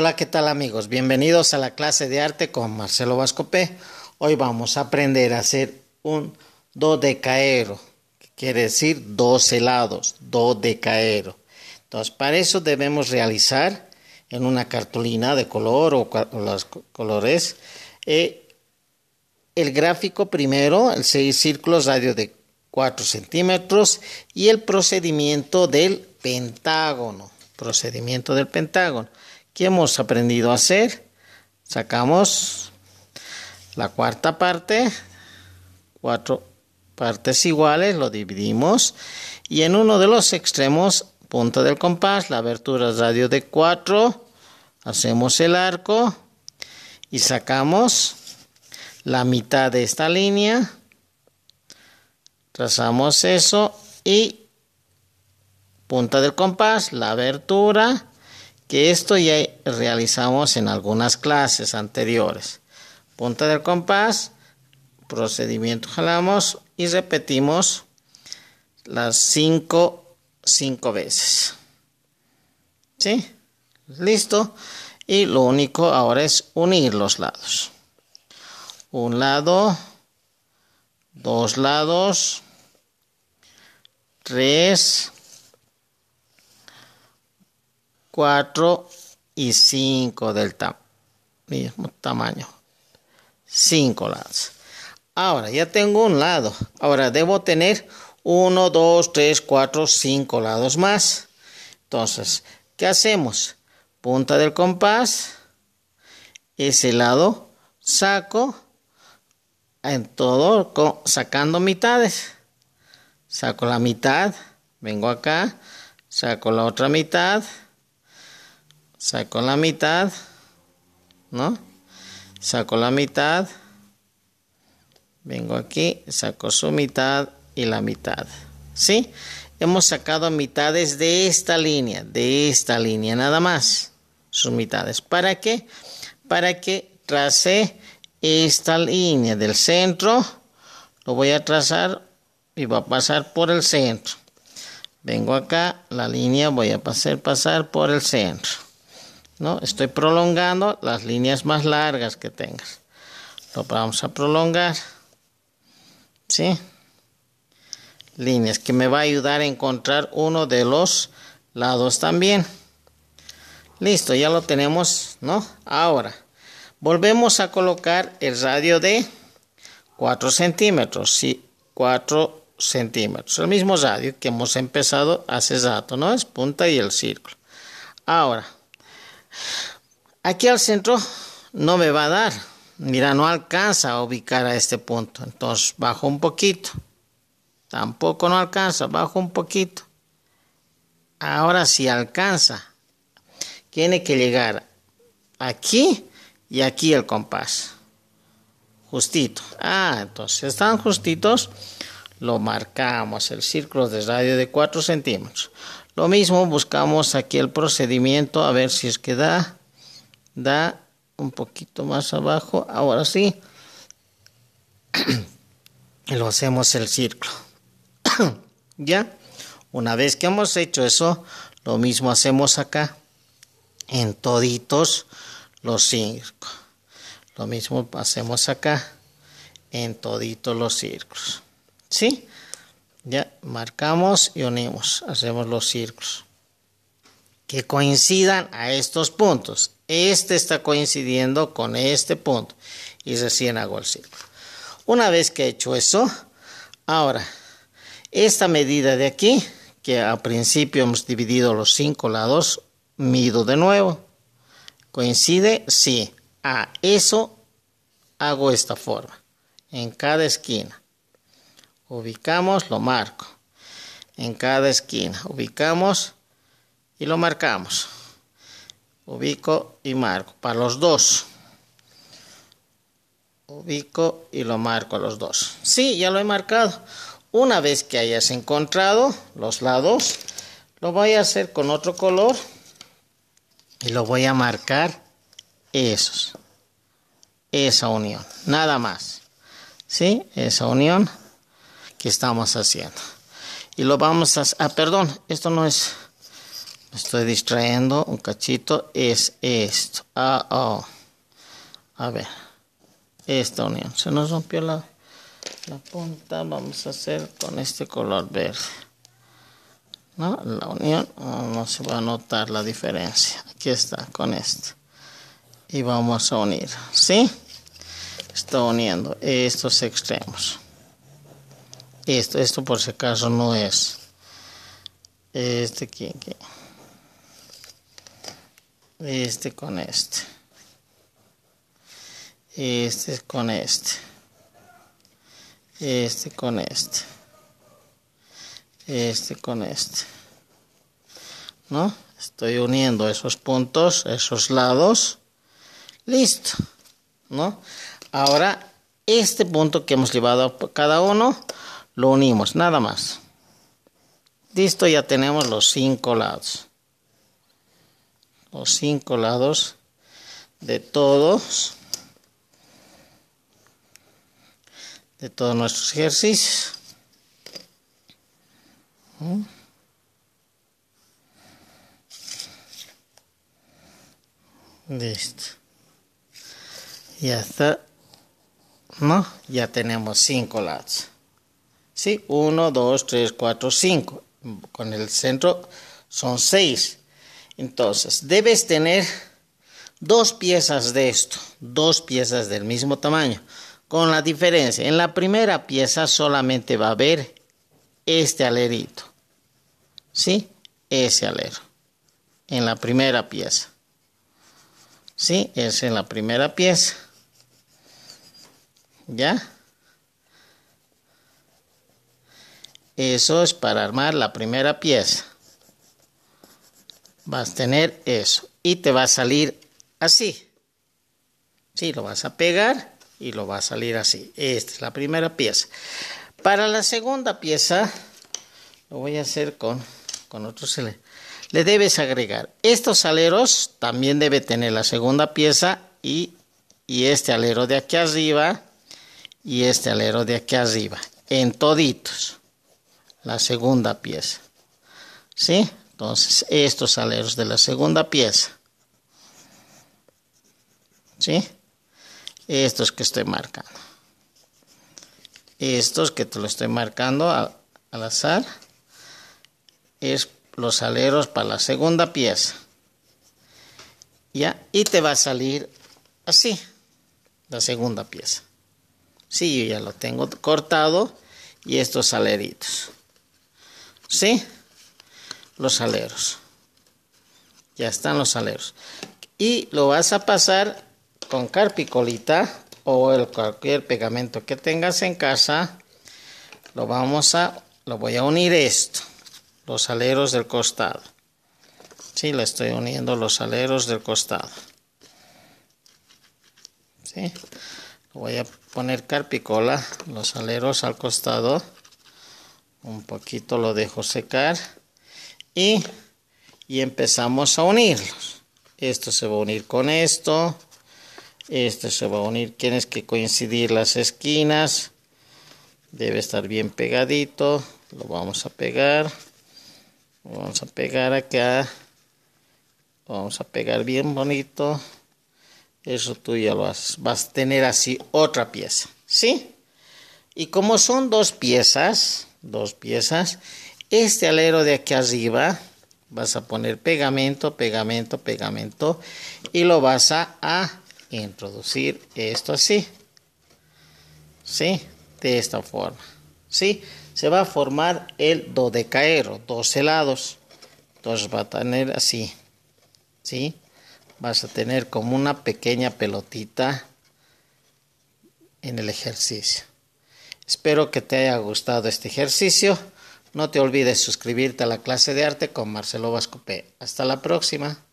Hola, ¿qué tal amigos? Bienvenidos a la clase de arte con Marcelo Vascopé. Hoy vamos a aprender a hacer un dodecaero, que quiere decir dos helados, caero Entonces, para eso debemos realizar en una cartulina de color o, los colores eh, el gráfico primero, el seis círculos, radio de 4 centímetros y el procedimiento del pentágono. Procedimiento del pentágono. ¿Qué hemos aprendido a hacer? Sacamos la cuarta parte, cuatro partes iguales, lo dividimos y en uno de los extremos, punta del compás, la abertura radio de 4, hacemos el arco y sacamos la mitad de esta línea, trazamos eso y punta del compás, la abertura que esto ya realizamos en algunas clases anteriores. Punta del compás, procedimiento jalamos y repetimos las 5 cinco veces. ¿Sí? Listo. Y lo único ahora es unir los lados. Un lado, dos lados, tres, 4 y 5 del mismo tamaño. 5 lados. Ahora ya tengo un lado. Ahora debo tener 1, 2, 3, 4, 5 lados más. Entonces, ¿qué hacemos? Punta del compás, ese lado saco en todo, sacando mitades. Saco la mitad, vengo acá, saco la otra mitad saco la mitad, ¿no? Saco la mitad, vengo aquí, saco su mitad y la mitad, ¿sí? Hemos sacado mitades de esta línea, de esta línea nada más, sus mitades. ¿Para qué? Para que trace esta línea del centro, lo voy a trazar y va a pasar por el centro. Vengo acá, la línea voy a pasar, pasar por el centro. ¿no? Estoy prolongando las líneas más largas que tengas. Lo vamos a prolongar, ¿sí? Líneas que me va a ayudar a encontrar uno de los lados también. Listo, ya lo tenemos, ¿no? Ahora, volvemos a colocar el radio de 4 centímetros, sí, 4 centímetros. El mismo radio que hemos empezado hace rato, ¿no? Es punta y el círculo. Ahora, Aquí al centro no me va a dar. Mira, no alcanza a ubicar a este punto. Entonces bajo un poquito. Tampoco no alcanza. Bajo un poquito. Ahora si alcanza. Tiene que llegar aquí y aquí el compás. Justito. Ah, entonces están justitos. Lo marcamos el círculo de radio de 4 centímetros. Lo mismo buscamos aquí el procedimiento, a ver si es que da. Da un poquito más abajo, ahora sí. lo hacemos el círculo. ¿Ya? Una vez que hemos hecho eso, lo mismo hacemos acá en toditos los círculos. Lo mismo hacemos acá en toditos los círculos. ¿Sí? Ya, marcamos y unimos, hacemos los círculos. Que coincidan a estos puntos. Este está coincidiendo con este punto. Y recién hago el círculo. Una vez que he hecho eso, ahora, esta medida de aquí, que al principio hemos dividido los cinco lados, mido de nuevo. ¿Coincide? Sí. A eso hago esta forma, en cada esquina ubicamos, lo marco en cada esquina, ubicamos y lo marcamos, ubico y marco para los dos, ubico y lo marco a los dos. Sí, ya lo he marcado. Una vez que hayas encontrado los lados, lo voy a hacer con otro color y lo voy a marcar esos, esa unión, nada más, ¿sí? Esa unión que estamos haciendo. Y lo vamos a... Ah, perdón, esto no es... estoy distrayendo un cachito. Es esto. Ah, oh. A ver. Esta unión. Se nos rompió la, punta. Vamos a hacer con este color verde. ¿No? La unión. no se va a notar la diferencia. Aquí está, con esto. Y vamos a unir. ¿Sí? Está uniendo estos extremos. Esto, esto por si acaso no es. Este aquí, Este con este. Este con este. Este con este. Este con este. ¿No? Estoy uniendo esos puntos, esos lados. Listo. ¿No? Ahora, este punto que hemos llevado cada uno lo unimos, nada más. Listo, ya tenemos los cinco lados. Los cinco lados de todos. De todos nuestros ejercicios. Listo. Ya está. ¿No? Ya tenemos cinco lados. ¿sí? 1, 2, 3, 4, 5. Con el centro son 6. Entonces, debes tener dos piezas de esto, dos piezas del mismo tamaño, con la diferencia. En la primera pieza solamente va a haber este alerito, ¿sí? Ese alero, en la primera pieza. ¿Sí? Es en la primera pieza. ¿Ya? Eso es para armar la primera pieza. Vas a tener eso. Y te va a salir así. Si lo vas a pegar y lo va a salir así. Esta es la primera pieza. Para la segunda pieza, lo voy a hacer con, con otro Le debes agregar estos aleros, también debe tener la segunda pieza y, y este alero de aquí arriba y este alero de aquí arriba, en toditos la segunda pieza. ¿Sí? Entonces, estos aleros de la segunda pieza. ¿Sí? Estos que estoy marcando. Estos que te lo estoy marcando al, azar. Es los aleros para la segunda pieza. ¿Ya? Y te va a salir así. La segunda pieza. Sí, yo ya lo tengo cortado. Y estos aleritos. ¿Sí? Los aleros. Ya están los aleros. Y lo vas a pasar con carpicolita o el, cualquier pegamento que tengas en casa. Lo vamos a, lo voy a unir esto. Los aleros del costado. Sí, le estoy uniendo los aleros del costado. ¿Sí? Voy a poner carpicola, los aleros al costado un poquito lo dejo secar y, empezamos a unirlos esto se va a unir con esto esto se va a unir tienes que coincidir las esquinas debe estar bien pegadito lo vamos a pegar vamos a pegar acá vamos a pegar bien bonito eso tú ya lo vas a tener así otra pieza sí y como son dos piezas dos piezas. Este alero de aquí arriba vas a poner pegamento, pegamento, pegamento y lo vas a, introducir esto así. ¿Sí? De esta forma. ¿Sí? Se va a formar el dodecaero, dos helados. Entonces va a tener así. ¿Sí? Vas a tener como una pequeña pelotita en el ejercicio. Espero que te haya gustado este ejercicio. No te olvides suscribirte a la clase de arte con Marcelo Vascopé. Hasta la próxima.